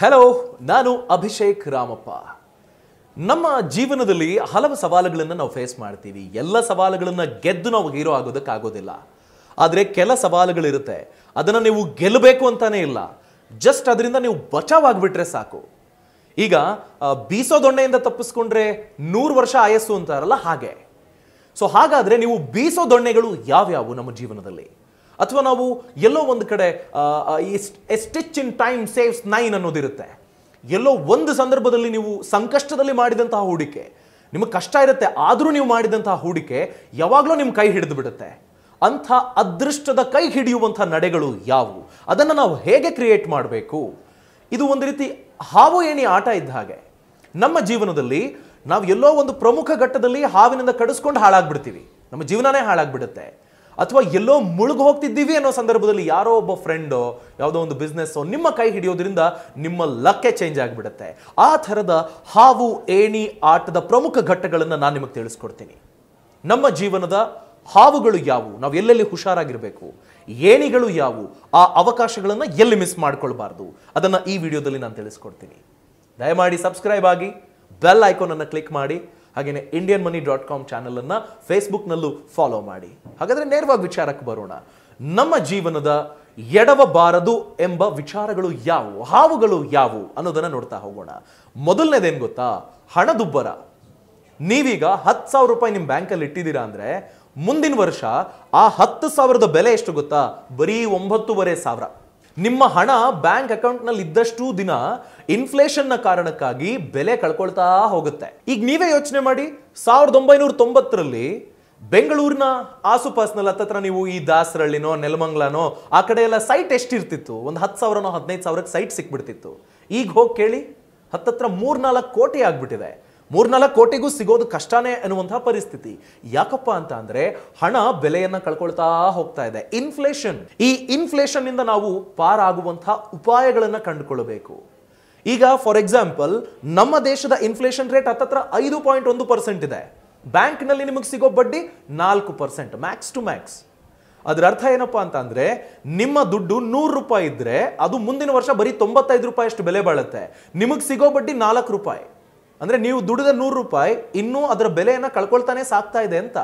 hello ನಾನು ಅಭಿಷೇಕ್ ರಾಮಪ್ಪ ನಮ್ಮ ಜೀವನದಲ್ಲಿ ಹಲವು ಸವಾಲುಗಳನ್ನು ನಾವು ಫೇಸ್ ಮಾಡ್ತೀವಿ ಎಲ್ಲ ಸವಾಲುಗಳನ್ನು ಗೆದ್ದು ನಾವು ಹೀರೋ ಆಗೋದಕ್ಕಾಗೋದಿಲ್ಲ ಆದರೆ ಕೆಲ ಸವಾಲುಗಳಿರುತ್ತೆ ಅದನ್ನು ನೀವು ಗೆಲ್ಲಬೇಕು ಅಂತಾನೆ ಇಲ್ಲ ಜಸ್ಟ್ ಅದರಿಂದ ನೀವು ಆಗಿಬಿಟ್ರೆ ಸಾಕು ಈಗ ಬೀಸೋ ದೊಣ್ಣೆಯಿಂದ ತಪ್ಪಿಸ್ಕೊಂಡ್ರೆ ನೂರು ವರ್ಷ ಆಯಸ್ಸು ಅಂತಾರಲ್ಲ ಹಾಗೆ ಸೊ ಹಾಗಾದರೆ ನೀವು ಬೀಸೋ ದೊಣ್ಣೆಗಳು ಯಾವ್ಯಾವು ನಮ್ಮ ಜೀವನದಲ್ಲಿ ಅಥವಾ ನಾವು ಎಲ್ಲೋ ಒಂದು ಕಡೆ a stitch in time saves nine ಅನ್ನೋದಿರುತ್ತೆ ಎಲ್ಲೋ ಒಂದು ಸಂದರ್ಭದಲ್ಲಿ ನೀವು ಸಂಕಷ್ಟದಲ್ಲಿ ಮಾಡಿದಂತಹ ಹೂಡಿಕೆ ನಿಮಗೆ ಕಷ್ಟ ಇರುತ್ತೆ ಆದರೂ ನೀವು ಮಾಡಿದಂತಹ ಹೂಡಿಕೆ ಯಾವಾಗಲೂ ನಿಮ್ಮ ಕೈ ಹಿಡಿದು ಬಿಡುತ್ತೆ ಅಂಥ ಅದೃಷ್ಟದ ಕೈ ಹಿಡಿಯುವಂಥ ನಡೆಗಳು ಯಾವುವು ಅದನ್ನು ನಾವು ಹೇಗೆ ಕ್ರಿಯೇಟ್ ಮಾಡಬೇಕು ಇದು ಒಂದು ರೀತಿ ಹಾವು ಏಣಿ ಆಟ ಇದ್ದ ಹಾಗೆ ನಮ್ಮ ಜೀವನದಲ್ಲಿ ನಾವು ಎಲ್ಲೋ ಒಂದು ಪ್ರಮುಖ ಘಟ್ಟದಲ್ಲಿ ಹಾವಿನಿಂದ ಕಡಿಸ್ಕೊಂಡು ಹಾಳಾಗ್ಬಿಡ್ತೀವಿ ನಮ್ಮ ಜೀವನನೇ ಹಾಳಾಗ್ಬಿಡುತ್ತೆ ಅಥವಾ ಎಲ್ಲೋ ಮುಳುಗು ಹೋಗ್ತಿದ್ದೀವಿ ಅನ್ನೋ ಸಂದರ್ಭದಲ್ಲಿ ಯಾರೋ ಒಬ್ಬ ಫ್ರೆಂಡು ಯಾವುದೋ ಒಂದು ಬಿಸ್ನೆಸ್ಸು ನಿಮ್ಮ ಕೈ ಹಿಡಿಯೋದ್ರಿಂದ ನಿಮ್ಮ ಲಕ್ಕೆ ಚೇಂಜ್ ಆಗಿಬಿಡುತ್ತೆ ಆ ಥರದ ಹಾವು ಏಣಿ ಆಟದ ಪ್ರಮುಖ ಘಟ್ಟಗಳನ್ನು ನಾನು ನಿಮಗೆ ತಿಳಿಸ್ಕೊಡ್ತೀನಿ ನಮ್ಮ ಜೀವನದ ಹಾವುಗಳು ಯಾವುವು ನಾವು ಎಲ್ಲೆಲ್ಲಿ ಹುಷಾರಾಗಿರಬೇಕು ಏಣಿಗಳು ಯಾವುವು ಆ ಅವಕಾಶಗಳನ್ನು ಎಲ್ಲಿ ಮಿಸ್ ಮಾಡ್ಕೊಳ್ಬಾರ್ದು ಅದನ್ನು ಈ ವಿಡಿಯೋದಲ್ಲಿ ನಾನು ತಿಳಿಸ್ಕೊಡ್ತೀನಿ ದಯಮಾಡಿ ಸಬ್ಸ್ಕ್ರೈಬ್ ಆಗಿ ಬೆಲ್ ಐಕಾನನ್ನು ಕ್ಲಿಕ್ ಮಾಡಿ ಹಾಗೆಯೇ ಇಂಡಿಯನ್ ಮನಿ ಡಾಟ್ ಕಾಮ್ ಚಾನಲನ್ನು ಫೇಸ್ಬುಕ್ನಲ್ಲೂ ಫಾಲೋ ಮಾಡಿ ಹಾಗಾದರೆ ನೇರವಾಗಿ ವಿಚಾರಕ್ಕೆ ಬರೋಣ ನಮ್ಮ ಜೀವನದ ಎಡವಬಾರದು ಎಂಬ ವಿಚಾರಗಳು ಯಾವುವು ಹಾವುಗಳು ಯಾವುವು ಅನ್ನೋದನ್ನು ನೋಡ್ತಾ ಹೋಗೋಣ ಮೊದಲನೇದೇನು ಗೊತ್ತಾ ಹಣದುಬ್ಬರ ನೀವೀಗ ಹತ್ತು ಸಾವಿರ ರೂಪಾಯಿ ನಿಮ್ಮ ಬ್ಯಾಂಕಲ್ಲಿ ಇಟ್ಟಿದ್ದೀರಾ ಅಂದರೆ ಮುಂದಿನ ವರ್ಷ ಆ ಹತ್ತು ಸಾವಿರದ ಬೆಲೆ ಎಷ್ಟು ಗೊತ್ತಾ ಬರೀ ಒಂಬತ್ತೂವರೆ ಸಾವಿರ ನಿಮ್ಮ ಹಣ ಬ್ಯಾಂಕ್ ಅಕೌಂಟ್ನಲ್ಲಿ ಇದ್ದಷ್ಟು ದಿನ ನ ಕಾರಣಕ್ಕಾಗಿ ಬೆಲೆ ಕಳ್ಕೊಳ್ತಾ ಹೋಗುತ್ತೆ ಈಗ ನೀವೇ ಯೋಚನೆ ಮಾಡಿ ಸಾವಿರದ ಒಂಬೈನೂರ ತೊಂಬತ್ತರಲ್ಲಿ ಬೆಂಗಳೂರಿನ ಆಸುಪಾಸ್ನಲ್ಲಿ ಹತ್ತತ್ರ ನೀವು ಈ ದಾಸರಳ್ಳಿನೋ ನೆಲಮಂಗ್ಲನೋ ಆ ಕಡೆ ಎಲ್ಲ ಸೈಟ್ ಎಷ್ಟಿರ್ತಿತ್ತು ಒಂದು ಹತ್ತು ಸಾವಿರನೋ ಹದಿನೈದು ಸಾವಿರಕ್ಕೆ ಸೈಟ್ ಸಿಕ್ಬಿಡ್ತಿತ್ತು ಈಗ ಹೋಗಿ ಕೇಳಿ ಹತ್ತತ್ರ ಮೂರ್ನಾಲ್ಕು ಕೋಟಿ ಆಗ್ಬಿಟ್ಟಿದೆ ಮೂರ್ನಾಲ್ಕು ಕೋಟಿಗೂ ಸಿಗೋದು ಕಷ್ಟನೇ ಅನ್ನುವಂತಹ ಪರಿಸ್ಥಿತಿ ಯಾಕಪ್ಪ ಅಂತ ಅಂದ್ರೆ ಹಣ ಬೆಲೆಯನ್ನು ಕಳ್ಕೊಳ್ತಾ ಹೋಗ್ತಾ ಇದೆ ಇನ್ಫ್ಲೇಷನ್ ಈ ಇನ್ಫ್ಲೇಷನ್ ಇಂದ ನಾವು ಪಾರಾಗುವಂತಹ ಉಪಾಯಗಳನ್ನು ಕಂಡುಕೊಳ್ಳಬೇಕು ಈಗ ಫಾರ್ ಎಕ್ಸಾಂಪಲ್ ನಮ್ಮ ದೇಶದ ಇನ್ಫ್ಲೇಷನ್ ರೇಟ್ ಹತ್ತತ್ರ ಐದು ಪಾಯಿಂಟ್ ಒಂದು ಪರ್ಸೆಂಟ್ ಇದೆ ನಲ್ಲಿ ನಿಮಗೆ ಸಿಗೋ ಬಡ್ಡಿ ನಾಲ್ಕು ಪರ್ಸೆಂಟ್ ಮ್ಯಾಕ್ಸ್ ಟು ಮ್ಯಾಕ್ಸ್ ಅದರ ಅರ್ಥ ಏನಪ್ಪಾ ಅಂತ ಅಂದ್ರೆ ನಿಮ್ಮ ದುಡ್ಡು ನೂರು ರೂಪಾಯಿ ಇದ್ರೆ ಅದು ಮುಂದಿನ ವರ್ಷ ಬರೀ ತೊಂಬತ್ತೈದು ರೂಪಾಯಿ ಅಷ್ಟು ಬೆಲೆ ಬಾಳುತ್ತೆ ನಿಮಗೆ ಸಿಗೋ ಬಡ್ಡಿ ನಾಲ್ಕು ರೂಪಾಯಿ ಅಂದರೆ ನೀವು ದುಡಿದ ನೂರು ರೂಪಾಯಿ ಇನ್ನೂ ಅದರ ಬೆಲೆಯನ್ನು ಕಳ್ಕೊಳ್ತಾನೆ ಸಾಕ್ತಾ ಇದೆ ಅಂತ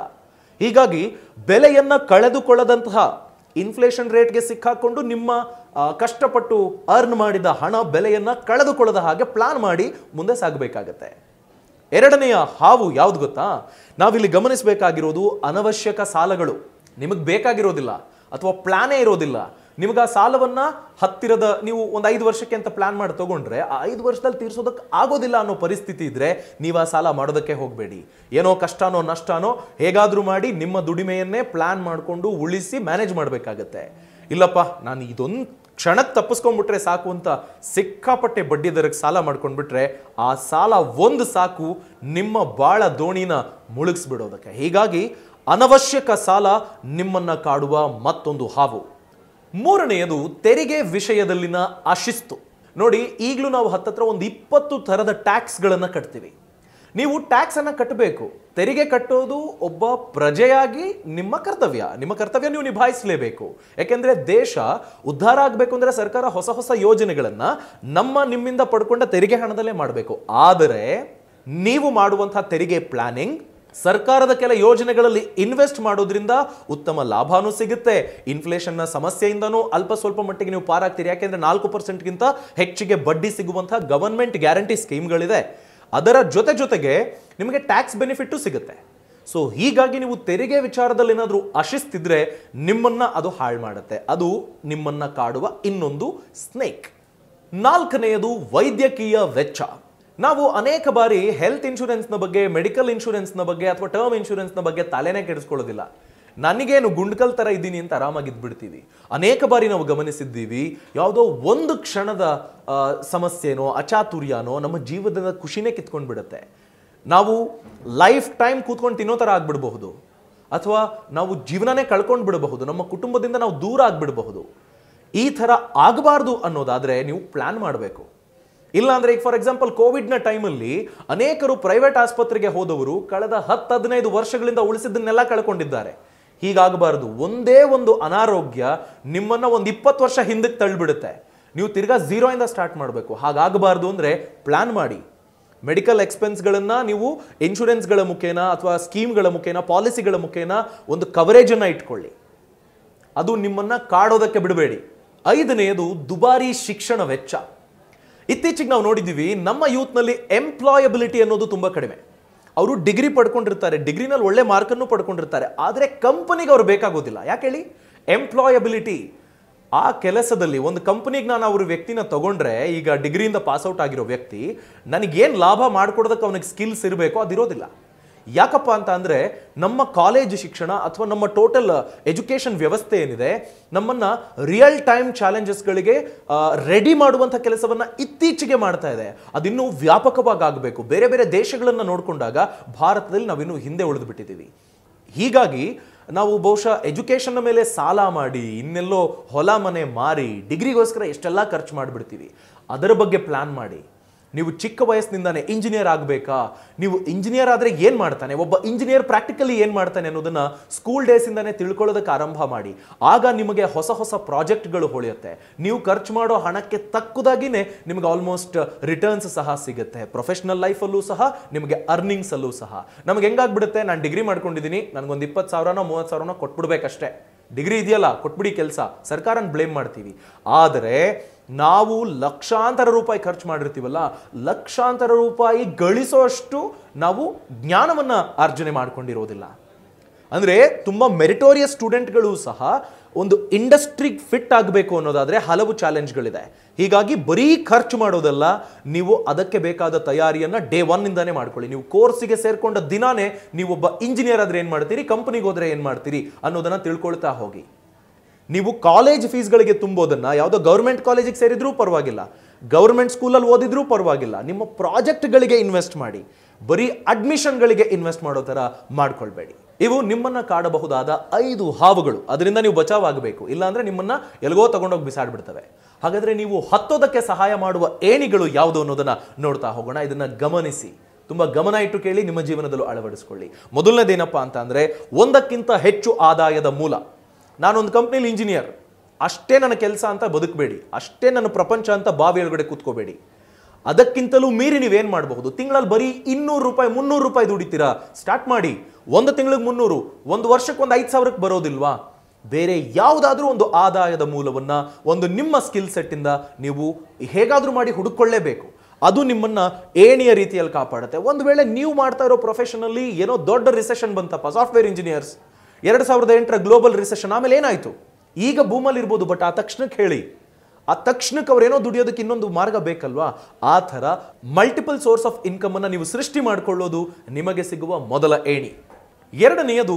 ಹೀಗಾಗಿ ಬೆಲೆಯನ್ನು ಕಳೆದುಕೊಳ್ಳದಂತಹ ಇನ್ಫ್ಲೇಷನ್ ರೇಟ್ಗೆ ಸಿಕ್ಕಾಕೊಂಡು ನಿಮ್ಮ ಕಷ್ಟಪಟ್ಟು ಅರ್ನ್ ಮಾಡಿದ ಹಣ ಬೆಲೆಯನ್ನು ಕಳೆದುಕೊಳ್ಳದ ಹಾಗೆ ಪ್ಲಾನ್ ಮಾಡಿ ಮುಂದೆ ಸಾಗಬೇಕಾಗತ್ತೆ ಎರಡನೆಯ ಹಾವು ಯಾವ್ದು ಗೊತ್ತಾ ನಾವಿಲ್ಲಿ ಗಮನಿಸಬೇಕಾಗಿರೋದು ಅನವಶ್ಯಕ ಸಾಲಗಳು ನಿಮಗೆ ಬೇಕಾಗಿರೋದಿಲ್ಲ ಅಥವಾ ಪ್ಲಾನೇ ಇರೋದಿಲ್ಲ ನಿಮ್ಗೆ ಆ ಸಾಲವನ್ನ ಹತ್ತಿರದ ನೀವು ಒಂದು ಐದು ವರ್ಷಕ್ಕೆ ಅಂತ ಪ್ಲಾನ್ ಮಾಡಿ ತಗೊಂಡ್ರೆ ಆ ಐದು ವರ್ಷದಲ್ಲಿ ತೀರ್ಸೋದಕ್ಕೆ ಆಗೋದಿಲ್ಲ ಅನ್ನೋ ಪರಿಸ್ಥಿತಿ ಇದ್ರೆ ನೀವು ಆ ಸಾಲ ಮಾಡೋದಕ್ಕೆ ಹೋಗಬೇಡಿ ಏನೋ ಕಷ್ಟನೋ ನಷ್ಟನೋ ಹೇಗಾದರೂ ಮಾಡಿ ನಿಮ್ಮ ದುಡಿಮೆಯನ್ನೇ ಪ್ಲಾನ್ ಮಾಡಿಕೊಂಡು ಉಳಿಸಿ ಮ್ಯಾನೇಜ್ ಮಾಡಬೇಕಾಗತ್ತೆ ಇಲ್ಲಪ್ಪ ನಾನು ಇದೊಂದು ಕ್ಷಣಕ್ಕೆ ತಪ್ಪಿಸ್ಕೊಂಡ್ಬಿಟ್ರೆ ಸಾಕು ಅಂತ ಸಿಕ್ಕಾಪಟ್ಟೆ ಬಡ್ಡಿ ದರಕ್ಕೆ ಸಾಲ ಮಾಡ್ಕೊಂಡ್ಬಿಟ್ರೆ ಆ ಸಾಲ ಒಂದು ಸಾಕು ನಿಮ್ಮ ಬಾಳ ದೋಣಿನ ಮುಳುಗಿಸ್ಬಿಡೋದಕ್ಕೆ ಹೀಗಾಗಿ ಅನವಶ್ಯಕ ಸಾಲ ನಿಮ್ಮನ್ನು ಕಾಡುವ ಮತ್ತೊಂದು ಹಾವು ಮೂರನೆಯದು ತೆರಿಗೆ ವಿಷಯದಲ್ಲಿನ ಅಶಿಸ್ತು ನೋಡಿ ಈಗಲೂ ನಾವು ಹತ್ತತ್ರ ಒಂದು ಇಪ್ಪತ್ತು ಥರದ ಟ್ಯಾಕ್ಸ್ಗಳನ್ನು ಕಟ್ತೀವಿ ನೀವು ಟ್ಯಾಕ್ಸನ್ನು ಕಟ್ಟಬೇಕು ತೆರಿಗೆ ಕಟ್ಟೋದು ಒಬ್ಬ ಪ್ರಜೆಯಾಗಿ ನಿಮ್ಮ ಕರ್ತವ್ಯ ನಿಮ್ಮ ಕರ್ತವ್ಯ ನೀವು ನಿಭಾಯಿಸಲೇಬೇಕು ಯಾಕೆಂದರೆ ದೇಶ ಉದ್ಧಾರ ಆಗಬೇಕು ಅಂದರೆ ಸರ್ಕಾರ ಹೊಸ ಹೊಸ ಯೋಜನೆಗಳನ್ನು ನಮ್ಮ ನಿಮ್ಮಿಂದ ಪಡ್ಕೊಂಡ ತೆರಿಗೆ ಹಣದಲ್ಲೇ ಮಾಡಬೇಕು ಆದರೆ ನೀವು ಮಾಡುವಂಥ ತೆರಿಗೆ ಪ್ಲಾನಿಂಗ್ ಸರ್ಕಾರದ ಕೆಲ ಯೋಜನೆಗಳಲ್ಲಿ ಇನ್ವೆಸ್ಟ್ ಮಾಡೋದ್ರಿಂದ ಉತ್ತಮ ಲಾಭನೂ ಸಿಗುತ್ತೆ ಇನ್ಫ್ಲೇಷನ್ನ ಸಮಸ್ಯೆಯಿಂದನೂ ಅಲ್ಪ ಸ್ವಲ್ಪ ಮಟ್ಟಿಗೆ ನೀವು ಪಾರಾಗ್ತೀರಿ ಯಾಕೆಂದ್ರೆ ನಾಲ್ಕು ಪರ್ಸೆಂಟ್ಗಿಂತ ಹೆಚ್ಚಿಗೆ ಬಡ್ಡಿ ಸಿಗುವಂತಹ ಗವರ್ಮೆಂಟ್ ಗ್ಯಾರಂಟಿ ಸ್ಕೀಮ್ಗಳಿದೆ ಅದರ ಜೊತೆ ಜೊತೆಗೆ ನಿಮಗೆ ಟ್ಯಾಕ್ಸ್ ಬೆನಿಫಿಟ್ಟು ಸಿಗುತ್ತೆ ಸೊ ಹೀಗಾಗಿ ನೀವು ತೆರಿಗೆ ವಿಚಾರದಲ್ಲಿ ಏನಾದರೂ ಅಶಿಸ್ತಿದ್ರೆ ನಿಮ್ಮನ್ನ ಅದು ಹಾಳು ಮಾಡುತ್ತೆ ಅದು ನಿಮ್ಮನ್ನ ಕಾಡುವ ಇನ್ನೊಂದು ಸ್ನೇಕ್ ನಾಲ್ಕನೆಯದು ವೈದ್ಯಕೀಯ ವೆಚ್ಚ ನಾವು ಅನೇಕ ಬಾರಿ ಹೆಲ್ತ್ ಇನ್ಶೂರೆನ್ಸ್ನ ಬಗ್ಗೆ ಮೆಡಿಕಲ್ ಇನ್ಶೂರೆನ್ಸ್ನ ಬಗ್ಗೆ ಅಥವಾ ಟರ್ಮ್ ಇನ್ಶೂರೆನ್ಸ್ನ ಬಗ್ಗೆ ತಲೆನೇ ಕೆಡಿಸ್ಕೊಳ್ಳೋದಿಲ್ಲ ನನಗೇನು ಗುಂಡ್ಕಲ್ ಥರ ಇದ್ದೀನಿ ಅಂತ ಬಿಡ್ತೀವಿ ಅನೇಕ ಬಾರಿ ನಾವು ಗಮನಿಸಿದ್ದೀವಿ ಯಾವುದೋ ಒಂದು ಕ್ಷಣದ ಸಮಸ್ಯೆನೋ ಅಚಾತುರ್ಯನೋ ನಮ್ಮ ಜೀವನದ ಖುಷಿನೇ ಕಿತ್ಕೊಂಡು ಬಿಡುತ್ತೆ ನಾವು ಲೈಫ್ ಟೈಮ್ ಕೂತ್ಕೊಂಡು ತಿನ್ನೋ ಥರ ಆಗ್ಬಿಡಬಹುದು ಅಥವಾ ನಾವು ಜೀವನನೇ ಕಳ್ಕೊಂಡು ಬಿಡಬಹುದು ನಮ್ಮ ಕುಟುಂಬದಿಂದ ನಾವು ದೂರ ಆಗ್ಬಿಡಬಹುದು ಈ ಥರ ಆಗಬಾರ್ದು ಅನ್ನೋದಾದರೆ ನೀವು ಪ್ಲ್ಯಾನ್ ಮಾಡಬೇಕು ಇಲ್ಲಾಂದರೆ ಈಗ ಫಾರ್ ಎಕ್ಸಾಂಪಲ್ ಕೋವಿಡ್ನ ಟೈಮಲ್ಲಿ ಅನೇಕರು ಪ್ರೈವೇಟ್ ಆಸ್ಪತ್ರೆಗೆ ಹೋದವರು ಕಳೆದ ಹತ್ತು ಹದಿನೈದು ವರ್ಷಗಳಿಂದ ಉಳಿಸಿದ್ದನ್ನೆಲ್ಲ ಕಳ್ಕೊಂಡಿದ್ದಾರೆ ಹೀಗಾಗಬಾರ್ದು ಒಂದೇ ಒಂದು ಅನಾರೋಗ್ಯ ನಿಮ್ಮನ್ನ ಒಂದು ಇಪ್ಪತ್ತು ವರ್ಷ ಹಿಂದಕ್ಕೆ ತಳ್ಳಿಬಿಡುತ್ತೆ ನೀವು ತಿರ್ಗಾ ಇಂದ ಸ್ಟಾರ್ಟ್ ಮಾಡಬೇಕು ಹಾಗಾಗಬಾರ್ದು ಅಂದರೆ ಪ್ಲಾನ್ ಮಾಡಿ ಮೆಡಿಕಲ್ ಎಕ್ಸ್ಪೆನ್ಸ್ಗಳನ್ನು ನೀವು ಗಳ ಮುಖೇನ ಅಥವಾ ಸ್ಕೀಮ್ಗಳ ಮುಖೇನ ಪಾಲಿಸಿಗಳ ಮುಖೇನ ಒಂದು ಕವರೇಜನ್ನು ಇಟ್ಕೊಳ್ಳಿ ಅದು ನಿಮ್ಮನ್ನು ಕಾಡೋದಕ್ಕೆ ಬಿಡಬೇಡಿ ಐದನೆಯದು ದುಬಾರಿ ಶಿಕ್ಷಣ ವೆಚ್ಚ ಇತ್ತೀಚೆಗೆ ನಾವು ನೋಡಿದ್ದೀವಿ ನಮ್ಮ ಯೂತ್ನಲ್ಲಿ ಎಂಪ್ಲಾಯಬಿಲಿಟಿ ಅನ್ನೋದು ತುಂಬ ಕಡಿಮೆ ಅವರು ಡಿಗ್ರಿ ಪಡ್ಕೊಂಡಿರ್ತಾರೆ ಡಿಗ್ರಿನಲ್ಲಿ ಒಳ್ಳೆ ಮಾರ್ಕನ್ನು ಪಡ್ಕೊಂಡಿರ್ತಾರೆ ಆದರೆ ಕಂಪನಿಗೆ ಅವ್ರು ಬೇಕಾಗೋದಿಲ್ಲ ಯಾಕೆ ಹೇಳಿ ಎಂಪ್ಲಾಯಬಿಲಿಟಿ ಆ ಕೆಲಸದಲ್ಲಿ ಒಂದು ಕಂಪ್ನಿಗೆ ನಾನು ಅವ್ರ ವ್ಯಕ್ತಿನ ತಗೊಂಡ್ರೆ ಈಗ ಡಿಗ್ರಿಯಿಂದ ಪಾಸ್ಔಟ್ ಆಗಿರೋ ವ್ಯಕ್ತಿ ನನಗೇನು ಲಾಭ ಮಾಡಿಕೊಡೋದಕ್ಕೆ ಅವನಿಗೆ ಸ್ಕಿಲ್ಸ್ ಇರಬೇಕೋ ಅದಿರೋದಿಲ್ಲ ಯಾಕಪ್ಪ ಅಂತ ಅಂದರೆ ನಮ್ಮ ಕಾಲೇಜು ಶಿಕ್ಷಣ ಅಥವಾ ನಮ್ಮ ಟೋಟಲ್ ಎಜುಕೇಷನ್ ವ್ಯವಸ್ಥೆ ಏನಿದೆ ನಮ್ಮನ್ನು ರಿಯಲ್ ಟೈಮ್ ಚಾಲೆಂಜಸ್ಗಳಿಗೆ ರೆಡಿ ಮಾಡುವಂಥ ಕೆಲಸವನ್ನು ಇತ್ತೀಚೆಗೆ ಮಾಡ್ತಾ ಇದೆ ಅದಿನ್ನೂ ವ್ಯಾಪಕವಾಗಿ ಆಗಬೇಕು ಬೇರೆ ಬೇರೆ ದೇಶಗಳನ್ನು ನೋಡಿಕೊಂಡಾಗ ಭಾರತದಲ್ಲಿ ನಾವಿನ್ನು ಹಿಂದೆ ಉಳಿದು ಬಿಟ್ಟಿದ್ದೀವಿ ಹೀಗಾಗಿ ನಾವು ಬಹುಶಃ ಎಜುಕೇಷನ್ನ ಮೇಲೆ ಸಾಲ ಮಾಡಿ ಇನ್ನೆಲ್ಲೋ ಹೊಲ ಮನೆ ಮಾರಿ ಡಿಗ್ರಿಗೋಸ್ಕರ ಎಷ್ಟೆಲ್ಲ ಖರ್ಚು ಮಾಡಿಬಿಡ್ತೀವಿ ಅದರ ಬಗ್ಗೆ ಪ್ಲ್ಯಾನ್ ಮಾಡಿ ನೀವು ಚಿಕ್ಕ ವಯಸ್ಸಿನಿಂದಾನೇ ಇಂಜಿನಿಯರ್ ಆಗಬೇಕಾ ನೀವು ಇಂಜಿನಿಯರ್ ಆದರೆ ಏನು ಮಾಡ್ತಾನೆ ಒಬ್ಬ ಇಂಜಿನಿಯರ್ ಪ್ರಾಕ್ಟಿಕಲಿ ಏನು ಮಾಡ್ತಾನೆ ಅನ್ನೋದನ್ನು ಸ್ಕೂಲ್ ಡೇಸಿಂದನೇ ತಿಳ್ಕೊಳ್ಳೋದಕ್ಕೆ ಆರಂಭ ಮಾಡಿ ಆಗ ನಿಮಗೆ ಹೊಸ ಹೊಸ ಪ್ರಾಜೆಕ್ಟ್ಗಳು ಹೊಳೆಯುತ್ತೆ ನೀವು ಖರ್ಚು ಮಾಡೋ ಹಣಕ್ಕೆ ತಕ್ಕುದಾಗಿನೇ ನಿಮಗೆ ಆಲ್ಮೋಸ್ಟ್ ರಿಟರ್ನ್ಸ್ ಸಹ ಸಿಗುತ್ತೆ ಪ್ರೊಫೆಷನಲ್ ಲೈಫಲ್ಲೂ ಸಹ ನಿಮಗೆ ಅರ್ನಿಂಗ್ಸಲ್ಲೂ ಸಹ ನಮಗೆ ಹೆಂಗಾಗ್ಬಿಡುತ್ತೆ ನಾನು ಡಿಗ್ರಿ ಮಾಡ್ಕೊಂಡಿದ್ದೀನಿ ನನಗೊಂದು ಇಪ್ಪತ್ತು ಸಾವಿರನೋ ಮೂವತ್ತು ಸಾವಿರನೋ ಕೊಟ್ಬಿಡ್ಬೇಕಷ್ಟೇ ಡಿಗ್ರಿ ಇದೆಯಲ್ಲ ಕೊಟ್ಬಿಡಿ ಕೆಲಸ ಸರ್ಕಾರನ ಬ್ಲೇಮ್ ಮಾಡ್ತೀವಿ ಆದರೆ ನಾವು ಲಕ್ಷಾಂತರ ರೂಪಾಯಿ ಖರ್ಚು ಮಾಡಿರ್ತೀವಲ್ಲ ಲಕ್ಷಾಂತರ ರೂಪಾಯಿ ಗಳಿಸೋ ನಾವು ಜ್ಞಾನವನ್ನು ಅರ್ಜನೆ ಮಾಡ್ಕೊಂಡಿರೋದಿಲ್ಲ ಅಂದರೆ ತುಂಬ ಮೆರಿಟೋರಿಯಸ್ ಸ್ಟೂಡೆಂಟ್ಗಳು ಸಹ ಒಂದು ಇಂಡಸ್ಟ್ರಿಗೆ ಫಿಟ್ ಆಗಬೇಕು ಅನ್ನೋದಾದರೆ ಹಲವು ಚಾಲೆಂಜ್ಗಳಿದೆ ಹೀಗಾಗಿ ಬರೀ ಖರ್ಚು ಮಾಡೋದಲ್ಲ ನೀವು ಅದಕ್ಕೆ ಬೇಕಾದ ತಯಾರಿಯನ್ನು ಡೇ ಒನ್ನಿಂದಾನೇ ಮಾಡ್ಕೊಳ್ಳಿ ನೀವು ಕೋರ್ಸಿಗೆ ಸೇರಿಕೊಂಡ ದಿನಾನೇ ನೀವು ಒಬ್ಬ ಇಂಜಿನಿಯರ್ ಆದರೆ ಏನು ಮಾಡ್ತೀರಿ ಕಂಪ್ನಿಗೆ ಹೋದರೆ ಏನು ಮಾಡ್ತೀರಿ ಅನ್ನೋದನ್ನು ತಿಳ್ಕೊಳ್ತಾ ಹೋಗಿ ನೀವು ಕಾಲೇಜ್ ಫೀಸ್ಗಳಿಗೆ ತುಂಬೋದನ್ನು ಯಾವುದೋ ಗೌರ್ಮೆಂಟ್ ಕಾಲೇಜಿಗೆ ಸೇರಿದ್ರೂ ಪರವಾಗಿಲ್ಲ ಗೌರ್ಮೆಂಟ್ ಸ್ಕೂಲಲ್ಲಿ ಓದಿದ್ರೂ ಪರವಾಗಿಲ್ಲ ನಿಮ್ಮ ಪ್ರಾಜೆಕ್ಟ್ಗಳಿಗೆ ಇನ್ವೆಸ್ಟ್ ಮಾಡಿ ಬರೀ ಅಡ್ಮಿಷನ್ಗಳಿಗೆ ಇನ್ವೆಸ್ಟ್ ಮಾಡೋ ಥರ ಮಾಡ್ಕೊಳ್ಬೇಡಿ ಇವು ನಿಮ್ಮನ್ನು ಕಾಡಬಹುದಾದ ಐದು ಹಾವುಗಳು ಅದರಿಂದ ನೀವು ಬಚಾವಾಗಬೇಕು ಇಲ್ಲಾಂದರೆ ನಿಮ್ಮನ್ನು ಎಲ್ಗೋ ತಗೊಂಡೋಗಿ ಬಿಸಾಡ್ಬಿಡ್ತವೆ ಹಾಗಾದರೆ ನೀವು ಹತ್ತೋದಕ್ಕೆ ಸಹಾಯ ಮಾಡುವ ಏಣಿಗಳು ಯಾವುದು ಅನ್ನೋದನ್ನು ನೋಡ್ತಾ ಹೋಗೋಣ ಇದನ್ನು ಗಮನಿಸಿ ತುಂಬ ಗಮನ ಇಟ್ಟು ಕೇಳಿ ನಿಮ್ಮ ಜೀವನದಲ್ಲೂ ಅಳವಡಿಸ್ಕೊಳ್ಳಿ ಮೊದಲನೇದೇನಪ್ಪ ಅಂತ ಅಂದ್ರೆ ಒಂದಕ್ಕಿಂತ ಹೆಚ್ಚು ಆದಾಯದ ಮೂಲ ನಾನೊಂದು ಕಂಪ್ನಿಲಿ ಇಂಜಿನಿಯರ್ ಅಷ್ಟೇ ನನ್ನ ಕೆಲಸ ಅಂತ ಬದುಕಬೇಡಿ ಅಷ್ಟೇ ನನ್ನ ಪ್ರಪಂಚ ಅಂತ ಬಾವಿ ಒಳಗಡೆ ಕೂತ್ಕೋಬೇಡಿ ಅದಕ್ಕಿಂತಲೂ ಮೀರಿ ನೀವೇನು ಮಾಡಬಹುದು ತಿಂಗಳಲ್ಲಿ ಬರೀ ಇನ್ನೂರು ರೂಪಾಯಿ ಮುನ್ನೂರು ರೂಪಾಯಿ ದುಡಿತೀರಾ ಸ್ಟಾರ್ಟ್ ಮಾಡಿ ಒಂದು ತಿಂಗಳಿಗೆ ಮುನ್ನೂರು ಒಂದು ವರ್ಷಕ್ಕೆ ಒಂದು ಐದು ಸಾವಿರಕ್ಕೆ ಬರೋದಿಲ್ವಾ ಬೇರೆ ಯಾವುದಾದ್ರೂ ಒಂದು ಆದಾಯದ ಮೂಲವನ್ನು ಒಂದು ನಿಮ್ಮ ಸ್ಕಿಲ್ ಸೆಟ್ಟಿಂದ ನೀವು ಹೇಗಾದರೂ ಮಾಡಿ ಹುಡುಕೊಳ್ಳೇಬೇಕು ಅದು ನಿಮ್ಮನ್ನು ಏಣಿಯ ರೀತಿಯಲ್ಲಿ ಕಾಪಾಡುತ್ತೆ ಒಂದು ವೇಳೆ ನೀವು ಮಾಡ್ತಾ ಇರೋ ಪ್ರೊಫೆಷನಲ್ಲಿ ಏನೋ ದೊಡ್ಡ ರಿಸೆಷನ್ ಬಂತಪ್ಪ ಸಾಫ್ಟ್ವೇರ್ ಇಂಜಿನಿಯರ್ಸ್ ಎರಡು ಸಾವಿರದ ಎಂಟರ ಗ್ಲೋಬಲ್ ರಿಸೆಷನ್ ಆಮೇಲೆ ಏನಾಯಿತು ಈಗ ಭೂಮಲ್ಲಿ ಇರ್ಬೋದು ಬಟ್ ಆ ತಕ್ಷಣಕ್ಕೆ ಹೇಳಿ ಆ ತಕ್ಷಣಕ್ಕೆ ಅವ್ರೇನೋ ದುಡಿಯೋದಕ್ಕೆ ಇನ್ನೊಂದು ಮಾರ್ಗ ಬೇಕಲ್ವಾ ಆ ಥರ ಮಲ್ಟಿಪಲ್ ಸೋರ್ಸ್ ಆಫ್ ಇನ್ಕಮನ್ನು ನೀವು ಸೃಷ್ಟಿ ಮಾಡಿಕೊಳ್ಳೋದು ನಿಮಗೆ ಸಿಗುವ ಮೊದಲ ಏಣಿ ಎರಡನೆಯದು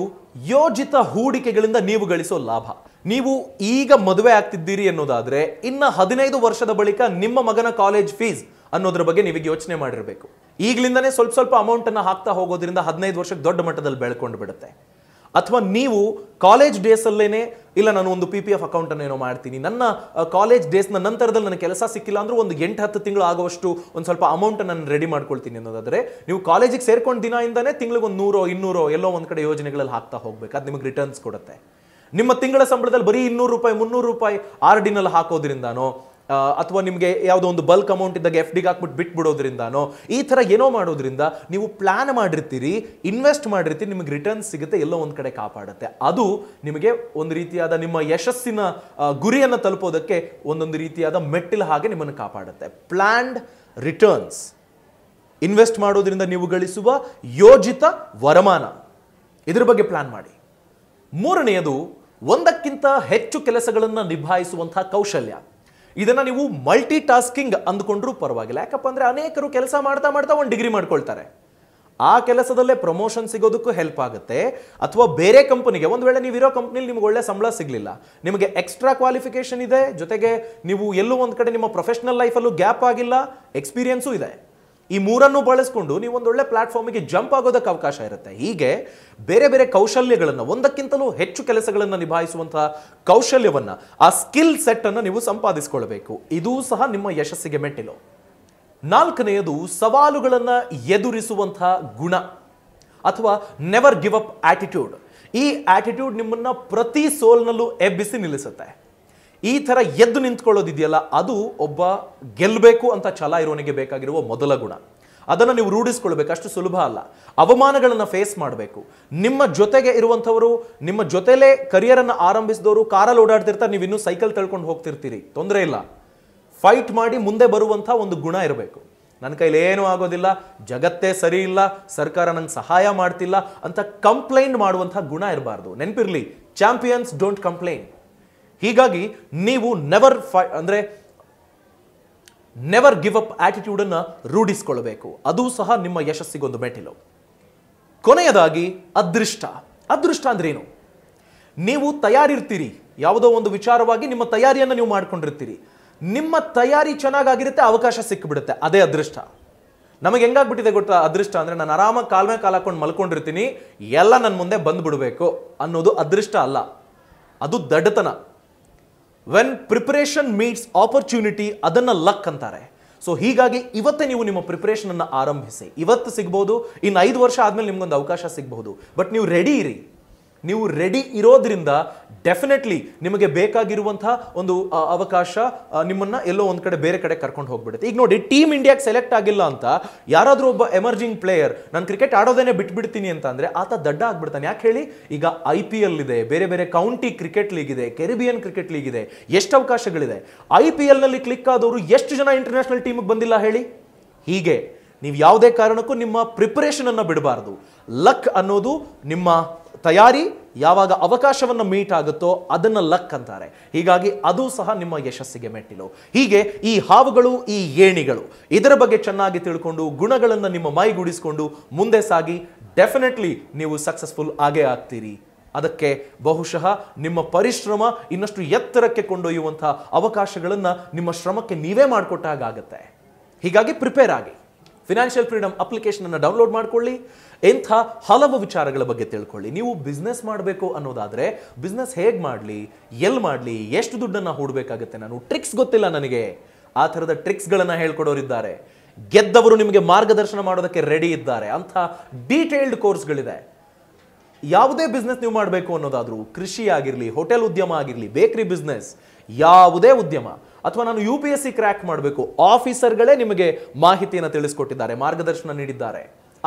ಯೋಜಿತ ಹೂಡಿಕೆಗಳಿಂದ ನೀವು ಗಳಿಸೋ ಲಾಭ ನೀವು ಈಗ ಮದುವೆ ಆಗ್ತಿದ್ದೀರಿ ಅನ್ನೋದಾದ್ರೆ ಇನ್ನು ಹದಿನೈದು ವರ್ಷದ ಬಳಿಕ ನಿಮ್ಮ ಮಗನ ಕಾಲೇಜ್ ಫೀಸ್ ಅನ್ನೋದ್ರ ಬಗ್ಗೆ ನಿಮಗೆ ಯೋಚನೆ ಮಾಡಿರಬೇಕು ಈಗಲಿಂದನೇ ಸ್ವಲ್ಪ ಸ್ವಲ್ಪ ಅಮೌಂಟನ್ನು ಹಾಕ್ತಾ ಹೋಗೋದ್ರಿಂದ ಹದಿನೈದು ವರ್ಷಕ್ಕೆ ದೊಡ್ಡ ಮಟ್ಟದಲ್ಲಿ ಬೆಳ್ಕೊಂಡು ಬಿಡುತ್ತೆ ಅಥವಾ ನೀವು ಕಾಲೇಜ್ ಡೇಸಲ್ಲೇನೆ ಇಲ್ಲ ನಾನು ಒಂದು ಪಿ ಪಿ ಎಫ್ ಅಕೌಂಟನ್ನು ಏನೋ ಮಾಡ್ತೀನಿ ನನ್ನ ಕಾಲೇಜ್ ಡೇಸ್ನ ನಂತರದಲ್ಲಿ ನನಗೆ ಕೆಲಸ ಸಿಕ್ಕಿಲ್ಲ ಅಂದರೂ ಒಂದು ಎಂಟು ಹತ್ತು ತಿಂಗಳು ಆಗುವಷ್ಟು ಒಂದು ಸ್ವಲ್ಪ ಅಮೌಂಟನ್ನು ನಾನು ರೆಡಿ ಮಾಡ್ಕೊಳ್ತೀನಿ ಅನ್ನೋದಾದರೆ ನೀವು ಕಾಲೇಜಿಗೆ ಸೇರ್ಕೊಂಡು ದಿನದಿಂದನೇ ತಿಂಗಳಿಗೆ ಒಂದು ನೂರೋ ಇನ್ನೂರೋ ಎಲ್ಲೋ ಒಂದು ಕಡೆ ಯೋಜನೆಗಳಲ್ಲಿ ಹಾಕ್ತಾ ಹೋಗ್ಬೇಕು ಅದು ನಿಮಗೆ ರಿಟರ್ನ್ಸ್ ಕೊಡುತ್ತೆ ನಿಮ್ಮ ತಿಂಗಳ ಸಂಬಳದಲ್ಲಿ ಬರೀ ಇನ್ನೂರು ರೂಪಾಯಿ ಮುನ್ನೂರು ರೂಪಾಯಿ ಆರ್ ಡಿನಲ್ಲಿ ಹಾಕೋದ್ರಿಂದಾನೋ ಅಥವಾ ನಿಮಗೆ ಯಾವುದೋ ಒಂದು ಬಲ್ಕ್ ಅಮೌಂಟ್ ಇದ್ದಾಗ ಎಫ್ ಡಿಗೆ ಹಾಕ್ಬಿಟ್ಟು ಬಿಡೋದ್ರಿಂದನೋ ಈ ಥರ ಏನೋ ಮಾಡೋದ್ರಿಂದ ನೀವು ಪ್ಲಾನ್ ಮಾಡಿರ್ತೀರಿ ಇನ್ವೆಸ್ಟ್ ಮಾಡಿರ್ತೀರಿ ನಿಮಗೆ ರಿಟರ್ನ್ ಸಿಗುತ್ತೆ ಎಲ್ಲೋ ಒಂದು ಕಡೆ ಕಾಪಾಡುತ್ತೆ ಅದು ನಿಮಗೆ ಒಂದು ರೀತಿಯಾದ ನಿಮ್ಮ ಯಶಸ್ಸಿನ ಗುರಿಯನ್ನು ತಲುಪೋದಕ್ಕೆ ಒಂದೊಂದು ರೀತಿಯಾದ ಮೆಟ್ಟಿಲ ಹಾಗೆ ನಿಮ್ಮನ್ನು ಕಾಪಾಡುತ್ತೆ ಪ್ಲ್ಯಾಂಡ್ ರಿಟರ್ನ್ಸ್ ಇನ್ವೆಸ್ಟ್ ಮಾಡೋದ್ರಿಂದ ನೀವು ಗಳಿಸುವ ಯೋಜಿತ ವರಮಾನ ಇದ್ರ ಬಗ್ಗೆ ಪ್ಲಾನ್ ಮಾಡಿ ಮೂರನೆಯದು ಒಂದಕ್ಕಿಂತ ಹೆಚ್ಚು ಕೆಲಸಗಳನ್ನು ನಿಭಾಯಿಸುವಂತಹ ಕೌಶಲ್ಯ ಇದನ್ನು ನೀವು ಮಲ್ಟಿ ಟಾಸ್ಕಿಂಗ್ ಅಂದ್ಕೊಂಡ್ರೂ ಪರವಾಗಿಲ್ಲ ಯಾಕಪ್ಪ ಅಂದರೆ ಅನೇಕರು ಕೆಲಸ ಮಾಡ್ತಾ ಮಾಡ್ತಾ ಒಂದು ಡಿಗ್ರಿ ಮಾಡ್ಕೊಳ್ತಾರೆ ಆ ಕೆಲಸದಲ್ಲೇ ಪ್ರಮೋಷನ್ ಸಿಗೋದಕ್ಕೂ ಹೆಲ್ಪ್ ಆಗುತ್ತೆ ಅಥವಾ ಬೇರೆ ಕಂಪನಿಗೆ ಒಂದು ವೇಳೆ ನೀವು ಇರೋ ಕಂಪ್ನಿಲಿ ನಿಮ್ಗೆ ಒಳ್ಳೆ ಸಂಬಳ ಸಿಗಲಿಲ್ಲ ನಿಮಗೆ ಎಕ್ಸ್ಟ್ರಾ ಕ್ವಾಲಿಫಿಕೇಷನ್ ಇದೆ ಜೊತೆಗೆ ನೀವು ಎಲ್ಲೂ ಒಂದು ಕಡೆ ನಿಮ್ಮ ಪ್ರೊಫೆಷನಲ್ ಲೈಫಲ್ಲೂ ಗ್ಯಾಪ್ ಆಗಿಲ್ಲ ಎಕ್ಸ್ಪೀರಿಯೆನ್ಸೂ ಇದೆ ಈ ಮೂರನ್ನು ಬಳಸಿಕೊಂಡು ನೀವು ಒಳ್ಳೆ ಪ್ಲಾಟ್ಫಾರ್ಮಿಗೆ ಜಂಪ್ ಆಗೋದಕ್ಕೆ ಅವಕಾಶ ಇರುತ್ತೆ ಹೀಗೆ ಬೇರೆ ಬೇರೆ ಕೌಶಲ್ಯಗಳನ್ನು ಒಂದಕ್ಕಿಂತಲೂ ಹೆಚ್ಚು ಕೆಲಸಗಳನ್ನು ನಿಭಾಯಿಸುವಂತಹ ಕೌಶಲ್ಯವನ್ನು ಆ ಸ್ಕಿಲ್ ಸೆಟ್ ಅನ್ನು ನೀವು ಸಂಪಾದಿಸಿಕೊಳ್ಳಬೇಕು ಇದೂ ಸಹ ನಿಮ್ಮ ಯಶಸ್ಸಿಗೆ ಮೆಟ್ಟಿಲು ನಾಲ್ಕನೆಯದು ಸವಾಲುಗಳನ್ನು ಎದುರಿಸುವಂತಹ ಗುಣ ಅಥವಾ ನೆವರ್ ಗಿವ್ ಅಪ್ ಆಟಿಟ್ಯೂಡ್ ಈ ಆಟಿಟ್ಯೂಡ್ ನಿಮ್ಮನ್ನು ಪ್ರತಿ ಸೋಲ್ನಲ್ಲೂ ಎಬ್ಬಿಸಿ ನಿಲ್ಲಿಸುತ್ತೆ ಈ ಥರ ಎದ್ದು ನಿಂತ್ಕೊಳ್ಳೋದಿದೆಯಲ್ಲ ಅದು ಒಬ್ಬ ಗೆಲ್ಲಬೇಕು ಅಂತ ಛಲ ಇರೋನಿಗೆ ಬೇಕಾಗಿರುವ ಮೊದಲ ಗುಣ ಅದನ್ನು ನೀವು ರೂಢಿಸ್ಕೊಳ್ಬೇಕು ಅಷ್ಟು ಸುಲಭ ಅಲ್ಲ ಅವಮಾನಗಳನ್ನು ಫೇಸ್ ಮಾಡಬೇಕು ನಿಮ್ಮ ಜೊತೆಗೆ ಇರುವಂಥವರು ನಿಮ್ಮ ಜೊತೆಲೇ ಕರಿಯರನ್ನು ಆರಂಭಿಸಿದವರು ಕಾರಲ್ಲಿ ಓಡಾಡ್ತಿರ್ತಾರೆ ನೀವು ಇನ್ನೂ ಸೈಕಲ್ ತಳ್ಕೊಂಡು ಹೋಗ್ತಿರ್ತೀರಿ ತೊಂದರೆ ಇಲ್ಲ ಫೈಟ್ ಮಾಡಿ ಮುಂದೆ ಬರುವಂಥ ಒಂದು ಗುಣ ಇರಬೇಕು ನನ್ನ ಕೈಲಿ ಏನೂ ಆಗೋದಿಲ್ಲ ಜಗತ್ತೇ ಸರಿ ಇಲ್ಲ ಸರ್ಕಾರ ನಂಗೆ ಸಹಾಯ ಮಾಡ್ತಿಲ್ಲ ಅಂತ ಕಂಪ್ಲೇಂಟ್ ಮಾಡುವಂಥ ಗುಣ ಇರಬಾರ್ದು ನೆನಪಿರಲಿ ಚಾಂಪಿಯನ್ಸ್ ಡೋಂಟ್ ಕಂಪ್ಲೇಂಟ್ ಹೀಗಾಗಿ ನೀವು ನೆವರ್ ಫೈ ಅಂದರೆ ನೆವರ್ ಗಿವ್ ಅಪ್ ಆಟಿಟ್ಯೂಡನ್ನು ರೂಢಿಸ್ಕೊಳ್ಬೇಕು ಅದು ಸಹ ನಿಮ್ಮ ಯಶಸ್ಸಿಗೆ ಒಂದು ಮೆಟ್ಟಿಲು ಕೊನೆಯದಾಗಿ ಅದೃಷ್ಟ ಅದೃಷ್ಟ ಅಂದ್ರೇನು ನೀವು ತಯಾರಿರ್ತೀರಿ ಯಾವುದೋ ಒಂದು ವಿಚಾರವಾಗಿ ನಿಮ್ಮ ತಯಾರಿಯನ್ನು ನೀವು ಮಾಡ್ಕೊಂಡಿರ್ತೀರಿ ನಿಮ್ಮ ತಯಾರಿ ಚೆನ್ನಾಗಿರುತ್ತೆ ಅವಕಾಶ ಸಿಕ್ಕಿಬಿಡುತ್ತೆ ಅದೇ ಅದೃಷ್ಟ ನಮಗೆ ಹೆಂಗಾಗ್ಬಿಟ್ಟಿದೆ ಗೊತ್ತಾ ಅದೃಷ್ಟ ಅಂದರೆ ನಾನು ಆರಾಮಾಗಿ ಕಾಲ್ಮೇ ಕಾಲ ಹಾಕೊಂಡು ಮಲ್ಕೊಂಡಿರ್ತೀನಿ ಎಲ್ಲ ನನ್ನ ಮುಂದೆ ಬಂದ್ಬಿಡಬೇಕು ಅನ್ನೋದು ಅದೃಷ್ಟ ಅಲ್ಲ ಅದು ದಡ್ಡತನ ವೆನ್ ಪ್ರಿಪರೇಷನ್ ಮೀಟ್ಸ್ ಆಪರ್ಚುನಿಟಿ ಅದನ್ನು ಲಕ್ ಅಂತಾರೆ ಸೊ ಹೀಗಾಗಿ ಇವತ್ತೇ ನೀವು ನಿಮ್ಮ ಪ್ರಿಪ್ರೇಷನನ್ನು ಆರಂಭಿಸಿ ಇವತ್ತು ಸಿಗ್ಬೋದು ಇನ್ನು ಐದು ವರ್ಷ ಆದಮೇಲೆ ನಿಮ್ಗೊಂದು ಅವಕಾಶ ಸಿಗಬಹುದು ಬಟ್ ನೀವು ರೆಡಿ ಇರಿ ನೀವು ರೆಡಿ ಇರೋದ್ರಿಂದ ಡೆಫಿನೆಟ್ಲಿ ನಿಮಗೆ ಬೇಕಾಗಿರುವಂತಹ ಒಂದು ಅವಕಾಶ ನಿಮ್ಮನ್ನ ಎಲ್ಲೋ ಒಂದು ಕಡೆ ಬೇರೆ ಕಡೆ ಕರ್ಕೊಂಡು ಹೋಗ್ಬಿಡುತ್ತೆ ಈಗ ನೋಡಿ ಟೀಮ್ ಇಂಡಿಯಾಗೆ ಸೆಲೆಕ್ಟ್ ಆಗಿಲ್ಲ ಅಂತ ಯಾರಾದರೂ ಒಬ್ಬ ಎಮರ್ಜಿಂಗ್ ಪ್ಲೇಯರ್ ನಾನು ಕ್ರಿಕೆಟ್ ಆಡೋದೇನೆ ಬಿಟ್ಬಿಡ್ತೀನಿ ಅಂತ ಅಂದ್ರೆ ಆತ ದಡ್ಡ ಆಗ್ಬಿಡ್ತಾನೆ ಯಾಕೆ ಹೇಳಿ ಈಗ ಐ ಪಿ ಎಲ್ ಇದೆ ಬೇರೆ ಬೇರೆ ಕೌಂಟಿ ಕ್ರಿಕೆಟ್ ಲೀಗ್ ಇದೆ ಕೆರಿಬಿಯನ್ ಕ್ರಿಕೆಟ್ ಲೀಗ್ ಇದೆ ಎಷ್ಟು ಅವಕಾಶಗಳಿದೆ ಐ ಪಿ ಎಲ್ನಲ್ಲಿ ನಲ್ಲಿ ಕ್ಲಿಕ್ ಆದವರು ಎಷ್ಟು ಜನ ಇಂಟರ್ನ್ಯಾಷನಲ್ ಟೀಮಿಗೆ ಬಂದಿಲ್ಲ ಹೇಳಿ ಹೀಗೆ ನೀವು ಯಾವುದೇ ಕಾರಣಕ್ಕೂ ನಿಮ್ಮ ಪ್ರಿಪರೇಷನ್ ಅನ್ನು ಬಿಡಬಾರ್ದು ಲಕ್ ಅನ್ನೋದು ನಿಮ್ಮ ತಯಾರಿ ಯಾವಾಗ ಅವಕಾಶವನ್ನು ಮೀಟ್ ಆಗುತ್ತೋ ಅದನ್ನ ಲಕ್ ಅಂತಾರೆ ಹೀಗಾಗಿ ಅದು ಸಹ ನಿಮ್ಮ ಯಶಸ್ಸಿಗೆ ಮೆಟ್ಟಿಲು ಹೀಗೆ ಈ ಹಾವುಗಳು ಈ ಏಣಿಗಳು ಇದರ ಬಗ್ಗೆ ಚೆನ್ನಾಗಿ ತಿಳ್ಕೊಂಡು ಗುಣಗಳನ್ನು ನಿಮ್ಮ ಮೈಗೂಡಿಸಿಕೊಂಡು ಮುಂದೆ ಸಾಗಿ ಡೆಫಿನೆಟ್ಲಿ ನೀವು ಸಕ್ಸಸ್ಫುಲ್ ಆಗೇ ಆಗ್ತೀರಿ ಅದಕ್ಕೆ ಬಹುಶಃ ನಿಮ್ಮ ಪರಿಶ್ರಮ ಇನ್ನಷ್ಟು ಎತ್ತರಕ್ಕೆ ಕೊಂಡೊಯ್ಯುವಂತಹ ಅವಕಾಶಗಳನ್ನು ನಿಮ್ಮ ಶ್ರಮಕ್ಕೆ ನೀವೇ ಮಾಡಿಕೊಟ್ಟಾಗತ್ತೆ ಹೀಗಾಗಿ ಪ್ರಿಪೇರ್ ಆಗಿ ಫಿನಾನ್ಷಿಯಲ್ ಫ್ರೀಡಮ್ ಅನ್ನು ಡೌನ್ಲೋಡ್ ಮಾಡ್ಕೊಳ್ಳಿ ಎಂಥ ಹಲವು ವಿಚಾರಗಳ ಬಗ್ಗೆ ತಿಳ್ಕೊಳ್ಳಿ ನೀವು ಬಿಸ್ನೆಸ್ ಮಾಡಬೇಕು ಅನ್ನೋದಾದ್ರೆ ಬಿಸ್ನೆಸ್ ಹೇಗೆ ಮಾಡಲಿ ಎಲ್ಲಿ ಮಾಡಲಿ ಎಷ್ಟು ದುಡ್ಡನ್ನು ಹೂಡಬೇಕಾಗುತ್ತೆ ನಾನು ಟ್ರಿಕ್ಸ್ ಗೊತ್ತಿಲ್ಲ ನನಗೆ ಆ ಥರದ ಟ್ರಿಕ್ಸ್ಗಳನ್ನು ಹೇಳ್ಕೊಡೋರಿದ್ದಾರೆ ಗೆದ್ದವರು ನಿಮಗೆ ಮಾರ್ಗದರ್ಶನ ಮಾಡೋದಕ್ಕೆ ರೆಡಿ ಇದ್ದಾರೆ ಅಂಥ ಡೀಟೇಲ್ಡ್ ಕೋರ್ಸ್ಗಳಿದೆ ಯಾವುದೇ ಬಿಸ್ನೆಸ್ ನೀವು ಮಾಡಬೇಕು ಅನ್ನೋದಾದರೂ ಕೃಷಿ ಆಗಿರಲಿ ಹೋಟೆಲ್ ಉದ್ಯಮ ಆಗಿರಲಿ ಬೇಕರಿ ಬಿಸ್ನೆಸ್ ಯಾವುದೇ ಉದ್ಯಮ ಅಥವಾ ನಾನು U P S C crack ಮಾಡಬೇಕು ಆಫೀಸರ್ಗಳೇ ನಿಮಗೆ ಮಾಹಿತಿಯನ್ನು ತಿಳಿಸ್ಕೊಟ್ಟಿದ್ದಾರೆ ಮಾರ್ಗದರ್ಶನ ನೀಡಿದ್ದಾರೆ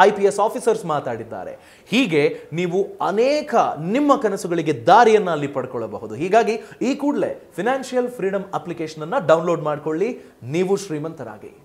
ಐ ಪಿ ಎಸ್ ಆಫೀಸರ್ಸ್ ಮಾತಾಡಿದ್ದಾರೆ ಹೀಗೆ ನೀವು ಅನೇಕ ನಿಮ್ಮ ಕನಸುಗಳಿಗೆ ದಾರಿಯನ್ನು ಅಲ್ಲಿ ಪಡ್ಕೊಳ್ಳಬಹುದು ಹೀಗಾಗಿ ಈ ಕೂಡಲೇ ಫಿನಾನ್ಷಿಯಲ್ ಫ್ರೀಡಮ್ ಅಪ್ಲಿಕೇಶನನ್ನು ಡೌನ್ಲೋಡ್ ಮಾಡಿಕೊಳ್ಳಿ ನೀವು ಶ್ರೀಮಂತರಾಗಿ